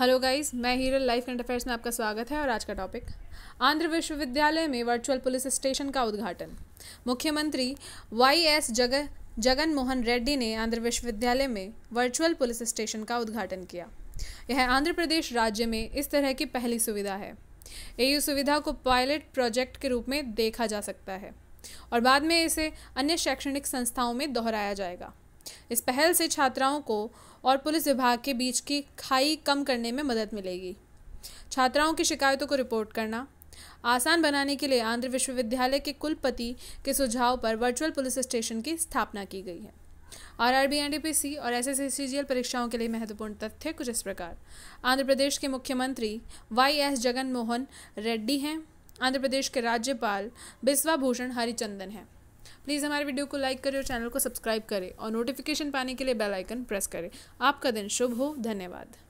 hello guys मैं Hiral life and affairs में आपका स्वागत है और आज का टॉपिक आंध्र विश्वविद्यालय में वर्चुअल पुलिस स्टेशन का उद्घाटन मुख्यमंत्री वाई एस जग जगन मोहन रेड्डी ने आंध्र विश्वविद्यालय में वर्चुअल पुलिस स्टेशन का उद्घाटन किया यह आंध्र प्रदेश राज्य में इस तरह की पहली सुविधा है एयू सुविधा को पायलट प्रोजेक्ट के रूप में देखा जा सकता है और बाद में इसे अन्य शैक्षणिक संस्थाओं में दोहराया जाएगा इस पहल से छात्राओं को और पुलिस विभाग के बीच की खाई कम करने में मदद मिलेगी छात्राओं की शिकायतों को रिपोर्ट करना आसान बनाने के लिए आंध्र विश्वविद्यालय के कुलपति के सुझाव पर वर्चुअल पुलिस स्टेशन की स्थापना की गई है R R B N T P C और S S S C G L परीक्षाओं के लिए महत्वपूर्ण तथ्य कुछ इस प्रकार आंध्र प्रदेश के मुख्यमंत्री वाई एस जगन मोहन रेड्डी हैं आंध्र प्रदेश के राज्यपाल बिस्वा भूषण हरिचंदन हैं प्लीज़ हमारे वीडियो को लाइक करें और चैनल को सब्सक्राइब करें और नोटिफिकेशन पाने के लिए बेल आइकन प्रेस करें आपका दिन शुभ हो धन्यवाद